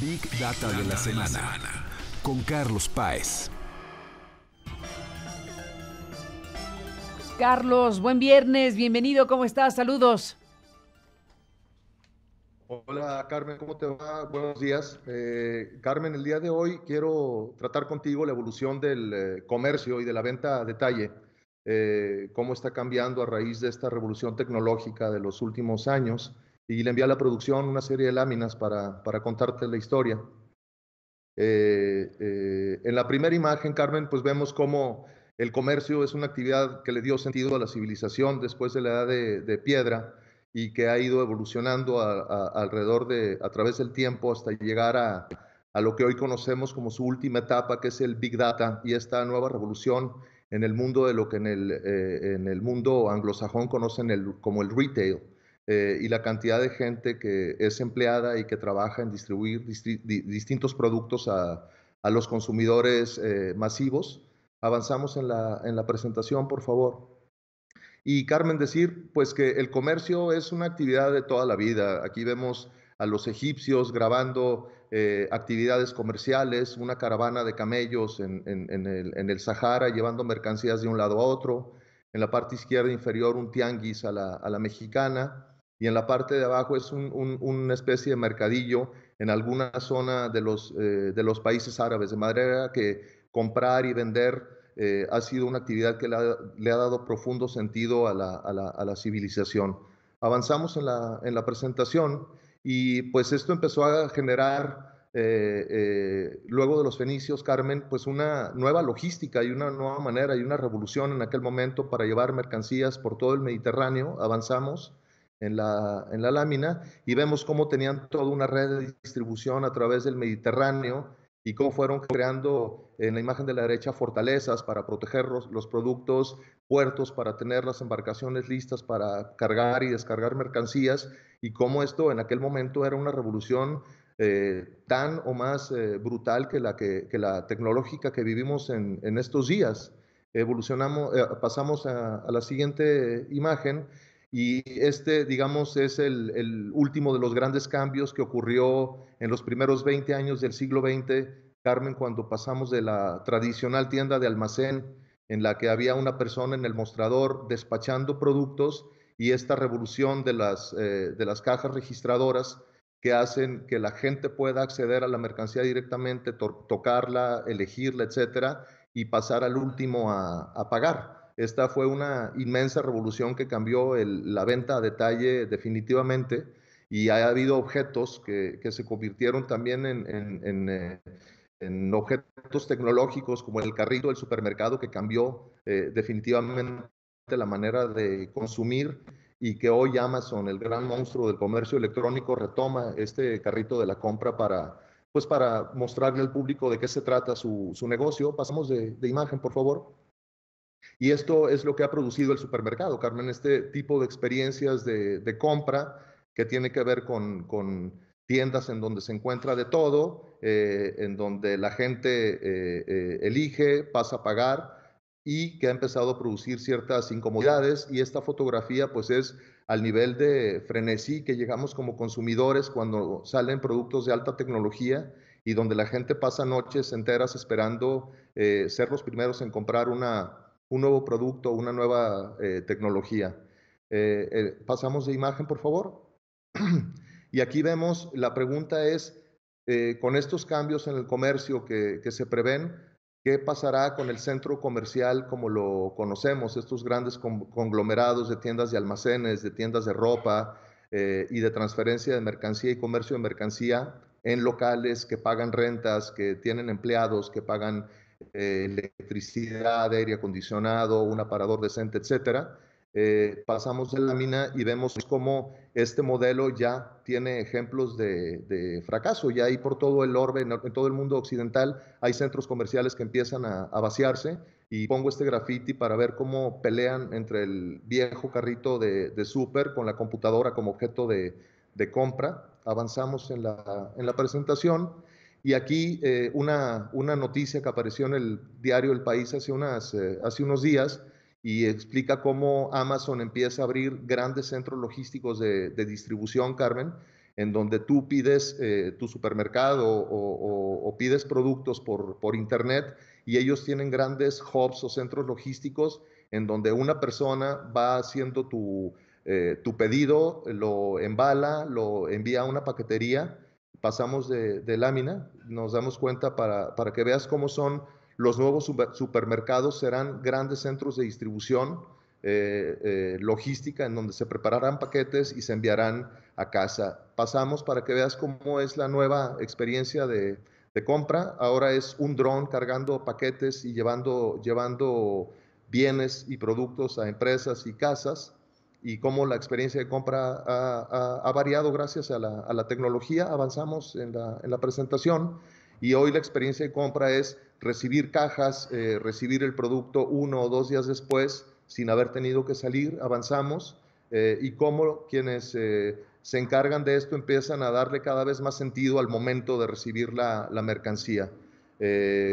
Big Data de la semana con Carlos Páez. Carlos, buen viernes, bienvenido, ¿cómo estás? Saludos. Hola Carmen, ¿cómo te va? Buenos días. Eh, Carmen, el día de hoy quiero tratar contigo la evolución del eh, comercio y de la venta a detalle, eh, cómo está cambiando a raíz de esta revolución tecnológica de los últimos años y le envía a la producción una serie de láminas para, contarte la historia. Eh, eh, en la primera imagen, Carmen, pues vemos cómo el comercio es una actividad que le dio sentido a la civilización después de la edad de, piedra y que ha ido evolucionando a, alrededor de, a través del tiempo hasta llegar a, lo que hoy conocemos como su última etapa, que es el Big Data y esta nueva revolución en el mundo de lo que en el, eh, en el mundo anglosajón conocen como el retail eh, y la cantidad de gente que es empleada y que trabaja en distribuir distintos productos a, los consumidores eh, masivos. Avanzamos en la, en la presentación, por favor. Y Carmen, decir pues que el comercio es una actividad de toda la vida. Aquí vemos a los egipcios grabando eh, actividades comerciales, una caravana de camellos en, en, en, el, en, el, Sahara llevando mercancías de un lado a otro, en la parte izquierda inferior un tianguis a la, a la mexicana, y en la parte de abajo es una especie de mercadillo en alguna zona de los, eh, de los países árabes, de manera que comprar y vender eh, ha sido una actividad que le ha, dado profundo sentido a la, a la, a la civilización. Avanzamos en la, en la, presentación y pues esto empezó a generar, eh, luego de los fenicios, Carmen, pues una nueva logística y una nueva manera y una revolución en aquel momento para llevar mercancías por todo el Mediterráneo. Avanzamos en la, en la lámina y vemos cómo tenían toda una red de distribución a través del Mediterráneo y cómo fueron creando en la imagen de la derecha fortalezas para proteger los, productos, puertos para tener las embarcaciones listas para cargar y descargar mercancías, y cómo esto en aquel momento era una revolución eh, tan o más eh, brutal que la, que, que, la tecnológica que vivimos en, estos días. Evolucionamos, eh, pasamos a la siguiente imagen y este, digamos, es el, último de los grandes cambios que ocurrió en los primeros 20 años del siglo XX, Carmen, cuando pasamos de la tradicional tienda de almacén en la que había una persona en el mostrador despachando productos y esta revolución de las, eh, de las cajas registradoras que hacen que la gente pueda acceder a la mercancía directamente, tocarla, elegirla, etcétera, y pasar al último a pagar. Esta fue una inmensa revolución que cambió la venta a detalle definitivamente y ha habido objetos que, se convirtieron también eh, en, objetos tecnológicos como el carrito del supermercado que cambió eh, definitivamente la manera de consumir y que hoy Amazon, el gran monstruo del comercio electrónico, retoma este carrito de la compra para, pues para mostrarle al público de qué se trata su, negocio. Pasamos de imagen, por favor. Y esto es lo que ha producido el supermercado, Carmen, este tipo de experiencias de, compra que tiene que ver con, tiendas en donde se encuentra de todo, eh, en donde la gente eh, eh, elige, pasa a pagar y que ha empezado a producir ciertas incomodidades. Y esta fotografía pues es al nivel de frenesí que llegamos como consumidores cuando salen productos de alta tecnología y donde la gente pasa noches enteras esperando ser los primeros en comprar una, un nuevo producto, una nueva eh, tecnología. Eh, eh, pasamos de imagen, por favor. y aquí vemos, la pregunta es, con estos cambios en el comercio que, que se prevén, ¿qué pasará con el centro comercial como lo conocemos, estos grandes conglomerados de tiendas de almacenes, de tiendas de ropa y de transferencia de mercancía y comercio de mercancía en locales que pagan rentas, que tienen empleados, que pagan eh, electricidad, aire acondicionado, un aparador decente, etcétera. Eh, pasamos de la mina y vemos cómo este modelo ya tiene ejemplos de, fracaso. Ya ahí por todo el orbe, en, todo el mundo occidental, hay centros comerciales que empiezan a, vaciarse y pongo este graffiti para ver cómo pelean entre el viejo carrito de, de súper con la computadora como objeto de, compra. Avanzamos en la presentación y aquí eh, una, noticia que apareció en el diario El País hace, unas, eh, hace unos días y explica cómo Amazon empieza a abrir grandes centros logísticos de, distribución, Carmen, en donde tú pides eh, tu supermercado o, pides productos por, Internet y ellos tienen grandes hubs o centros logísticos en donde una persona va haciendo tu, tu pedido, lo embala, lo envía a una paquetería pasamos de, lámina, nos damos cuenta para, que veas cómo son los nuevos supermercados, serán grandes centros de distribución, eh, eh, logística, en donde se prepararán paquetes y se enviarán a casa. Pasamos para que veas cómo es la nueva experiencia de, de compra. Ahora es un dron cargando paquetes y llevando, llevando bienes y productos a empresas y casas y cómo la experiencia de compra ha, variado gracias a la, tecnología. Avanzamos en la, en la presentación y hoy la experiencia de compra es recibir cajas, eh, recibir el producto uno o dos días después sin haber tenido que salir, avanzamos eh, y cómo quienes eh, se encargan de esto empiezan a darle cada vez más sentido al momento de recibir la, la mercancía. pues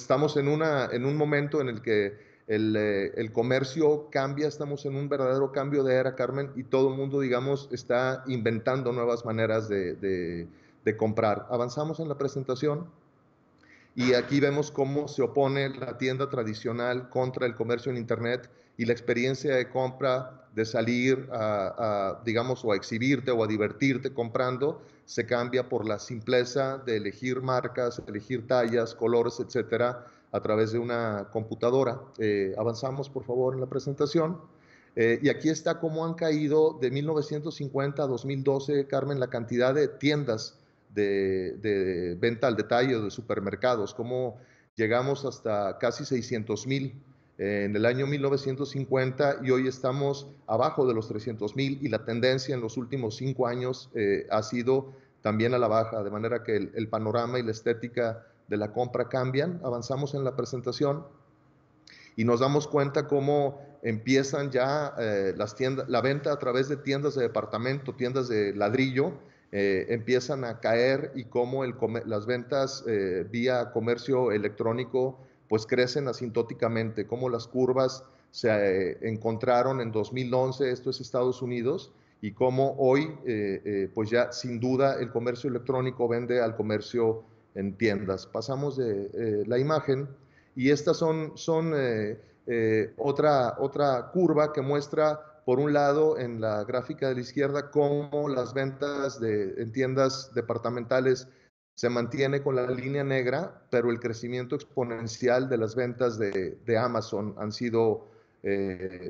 estamos en, una, en un momento en el que eh, el, comercio cambia, estamos en un verdadero cambio de era, Carmen, y todo el mundo, digamos, está inventando nuevas maneras de, de, comprar. Avanzamos en la presentación y aquí vemos cómo se opone la tienda tradicional contra el comercio en Internet y la experiencia de compra, de salir a, digamos, o a exhibirte o a divertirte comprando, se cambia por la simpleza de elegir marcas, elegir tallas, colores, etcétera a través de una computadora. Eh, avanzamos, por favor, en la presentación. Eh, y aquí está cómo han caído de 1950 a 2012, Carmen, la cantidad de tiendas de, venta al detalle, de supermercados, cómo llegamos hasta casi 600 mil en el año 1950 y hoy estamos abajo de los 300 mil y la tendencia en los últimos cinco años eh, ha sido también a la baja, de manera que el, panorama y la estética de la compra cambian, avanzamos en la presentación y nos damos cuenta cómo empiezan ya eh, las tiendas, la venta a través de tiendas de departamento, tiendas de ladrillo, eh, empiezan a caer y cómo el, las ventas eh, vía comercio electrónico pues crecen asintóticamente, cómo las curvas se encontraron en 2011, esto es Estados Unidos, y cómo hoy pues ya sin duda el comercio electrónico vende al comercio en tiendas. Pasamos de eh, la imagen y estas son, son eh, eh, otra, otra curva que muestra, por un lado, en la gráfica de la izquierda, cómo las ventas de, en tiendas departamentales se mantiene con la línea negra, pero el crecimiento exponencial de las ventas de, de Amazon han sido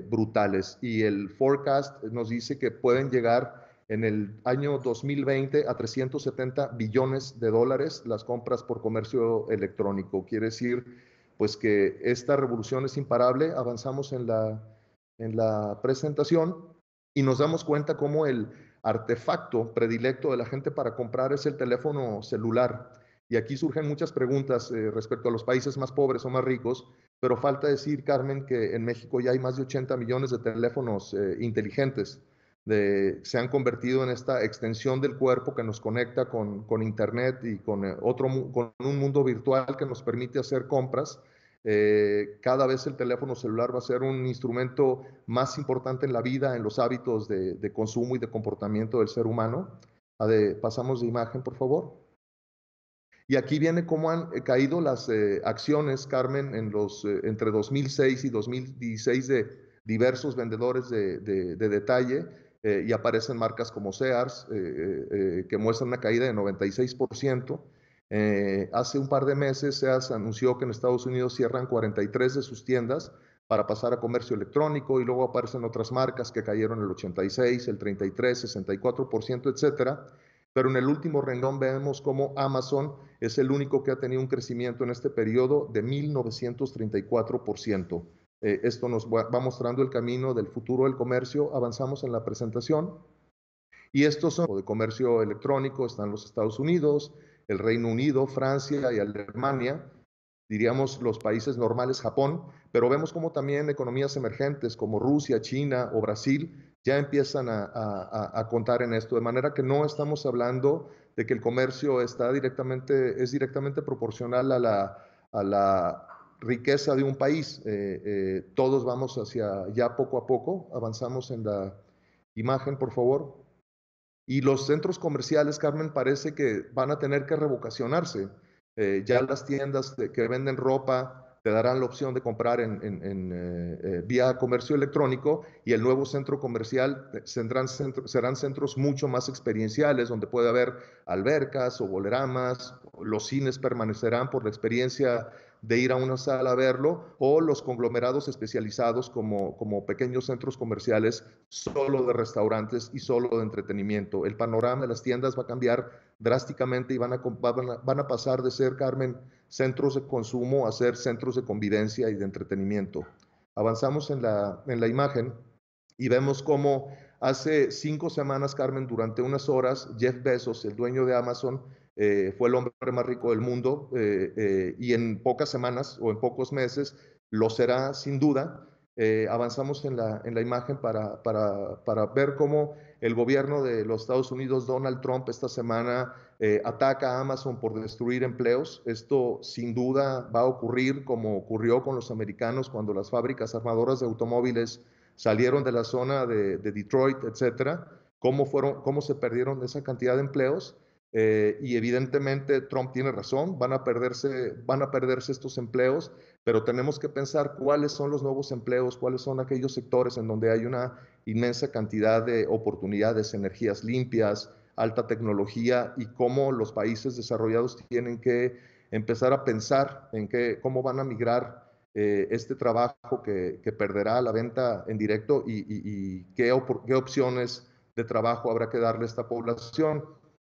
brutales. Y el forecast nos dice que pueden llegar en el año 2020 a 370 billones de dólares las compras por comercio electrónico. Quiere decir, pues que esta revolución es imparable. Avanzamos en la, en la presentación y nos damos cuenta cómo el artefacto predilecto de la gente para comprar es el teléfono celular. Y aquí surgen muchas preguntas eh, respecto a los países más pobres o más ricos, pero falta decir, Carmen, que en México ya hay más de 80 millones de teléfonos eh, inteligentes se han convertido en esta extensión del cuerpo que nos conecta con, Internet y con, eh, otro, con un mundo virtual que nos permite hacer compras. Eh, cada vez el teléfono celular va a ser un instrumento más importante en la vida, en los hábitos de, consumo y de comportamiento del ser humano. pasamos de imagen, por favor. Y aquí viene cómo han eh, caído las acciones, Carmen, entre 2006 y 2016 de diversos vendedores de detalle eh, y aparecen marcas como Sears, eh, eh, que muestran una caída de 96%. hace un par de meses Sears anunció que en Estados Unidos cierran 43 de sus tiendas para pasar a comercio electrónico y luego aparecen otras marcas que cayeron el 86, el 33, 64%, etcétera. Pero en el último renglón vemos como Amazon es el único que ha tenido un crecimiento en este periodo de 1934%. Eh, esto nos va, mostrando el camino del futuro del comercio. Avanzamos en la presentación. Y estos son de comercio electrónico, están los Estados Unidos, el Reino Unido, Francia y Alemania, diríamos los países normales, Japón, pero vemos como también economías emergentes como Rusia, China o Brasil ya empiezan a, a contar en esto, de manera que no estamos hablando de que el comercio está directamente, es directamente proporcional a la, a la riqueza de un país. Eh, eh, todos vamos hacia ya poco a poco, avanzamos en la imagen, por favor. Y los centros comerciales, Carmen, parece que van a tener que revocacionarse. Eh, ya las tiendas que venden ropa te darán la opción de comprar en, en, vía comercio electrónico y el nuevo centro comercial serán, serán centros mucho más experienciales, donde puede haber albercas o boleramas, los cines permanecerán por la experiencia de ir a una sala a verlo, o los conglomerados especializados como, como pequeños centros comerciales solo de restaurantes y solo de entretenimiento. El panorama de las tiendas va a cambiar drásticamente y van a, van a, pasar de ser, Carmen, centros de consumo a ser centros de convivencia y de entretenimiento. Avanzamos en la, en la imagen y vemos cómo hace cinco semanas, Carmen, durante unas horas, Jeff Bezos, el dueño de Amazon, eh, fue el hombre más rico del mundo eh, eh, y en pocas semanas o en pocos meses lo será sin duda. avanzamos en la, en la imagen para, para, ver cómo el gobierno de los Estados Unidos, Donald Trump, esta semana ataca a Amazon por destruir empleos. Esto sin duda va a ocurrir como ocurrió con los americanos cuando las fábricas armadoras de automóviles salieron de la zona de, Detroit, etcétera, cómo se perdieron esa cantidad de empleos. Eh, y evidentemente Trump tiene razón, van a, perderse, van a perderse estos empleos, pero tenemos que pensar cuáles son los nuevos empleos, cuáles son aquellos sectores en donde hay una inmensa cantidad de oportunidades, energías limpias, alta tecnología y cómo los países desarrollados tienen que empezar a pensar en cómo van a migrar eh, este trabajo que, perderá la venta en directo y, qué, qué opciones de trabajo habrá que darle a esta población.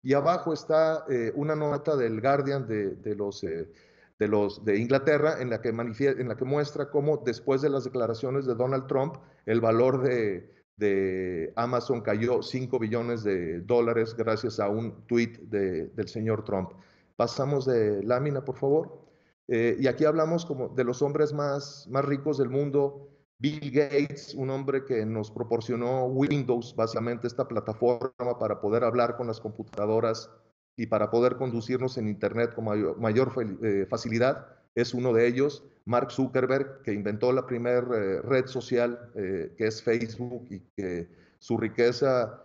Y abajo está eh, una nota del Guardian eh, de, los... de, Inglaterra, en la, que en la que muestra cómo después de las declaraciones de Donald Trump, el valor de, de Amazon cayó 5 billones de dólares gracias a un tuit del señor Trump. Pasamos de lámina, por favor. Eh, y aquí hablamos como de los hombres más, más ricos del mundo Bill Gates, un hombre que nos proporcionó Windows, básicamente esta plataforma para poder hablar con las computadoras y para poder conducirnos en Internet con mayor, eh, facilidad, es uno de ellos. Mark Zuckerberg, que inventó la primera eh, red social eh, que es Facebook y que su riqueza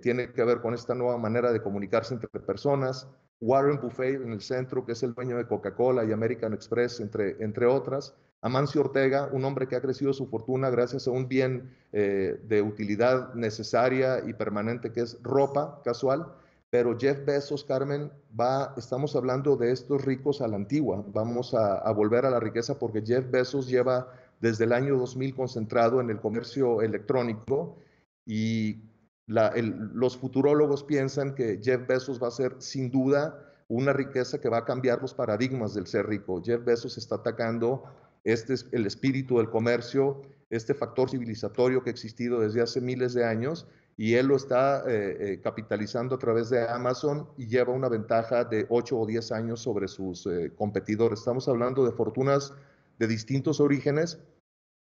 tiene que ver con esta nueva manera de comunicarse entre personas. Warren Buffet en el centro, que es el dueño de Coca-Cola y American Express, entre, entre otras. Amancio Ortega, un hombre que ha crecido su fortuna gracias a un bien eh, de utilidad necesaria y permanente que es ropa casual, pero Jeff Bezos, Carmen, va, estamos hablando de estos ricos a la antigua, vamos a, volver a la riqueza porque Jeff Bezos lleva desde el año 2000 concentrado en el comercio electrónico y los futurólogos piensan que Jeff Bezos va a ser sin duda una riqueza que va a cambiar los paradigmas del ser rico. Jeff Bezos está atacando este es el espíritu del comercio, este factor civilizatorio que ha existido desde hace miles de años y él lo está eh, eh, capitalizando a través de Amazon y lleva una ventaja de 8 o 10 años sobre sus eh, competidores. Estamos hablando de fortunas de distintos orígenes,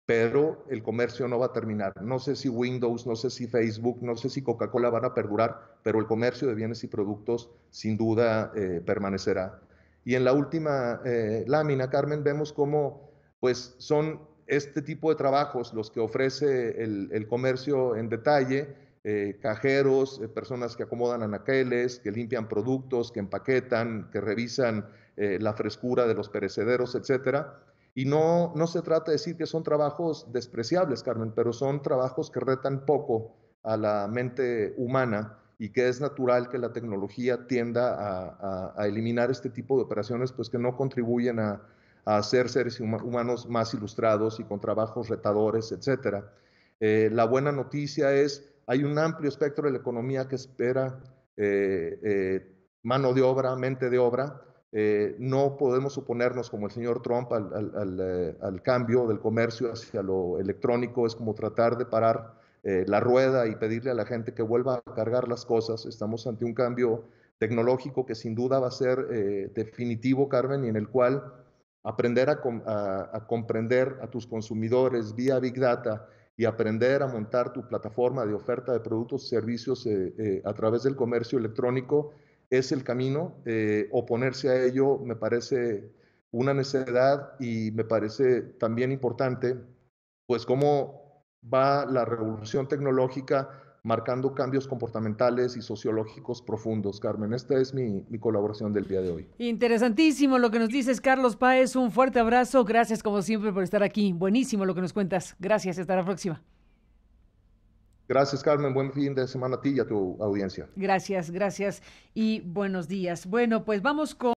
pero el comercio no va a terminar. No sé si Windows, no sé si Facebook, no sé si Coca-Cola van a perdurar, pero el comercio de bienes y productos sin duda permanecerá. Y en la última lámina, Carmen, vemos cómo pues son este tipo de trabajos los que ofrece el, comercio en detalle, eh, cajeros, eh, personas que acomodan anaqueles, que limpian productos, que empaquetan, que revisan eh, la frescura de los perecederos, etcétera. Y no, no se trata de decir que son trabajos despreciables, Carmen, pero son trabajos que retan poco a la mente humana y que es natural que la tecnología tienda a eliminar este tipo de operaciones pues que no contribuyen a, a ser seres humanos más ilustrados y con trabajos retadores, etc. Eh, la buena noticia es, hay un amplio espectro de la economía que espera eh, eh, mano de obra, mente de obra. no podemos suponernos como el señor Trump al, cambio del comercio hacia lo electrónico, es como tratar de parar la rueda y pedirle a la gente que vuelva a cargar las cosas. Estamos ante un cambio tecnológico que sin duda va a ser definitivo, Carmen, y en el cual aprender a, comprender a tus consumidores vía Big Data y aprender a montar tu plataforma de oferta de productos y servicios eh, eh, a través del comercio electrónico es el camino. Eh, oponerse a ello me parece una necesidad y me parece también importante, pues cómo va la revolución tecnológica marcando cambios comportamentales y sociológicos profundos. Carmen, esta es mi, colaboración del día de hoy. Interesantísimo lo que nos dices, Carlos Páez. Un fuerte abrazo. Gracias, como siempre, por estar aquí. Buenísimo lo que nos cuentas. Gracias. Hasta la próxima. Gracias, Carmen. Buen fin de semana a ti y a tu audiencia. Gracias, gracias y buenos días. Bueno, pues vamos con...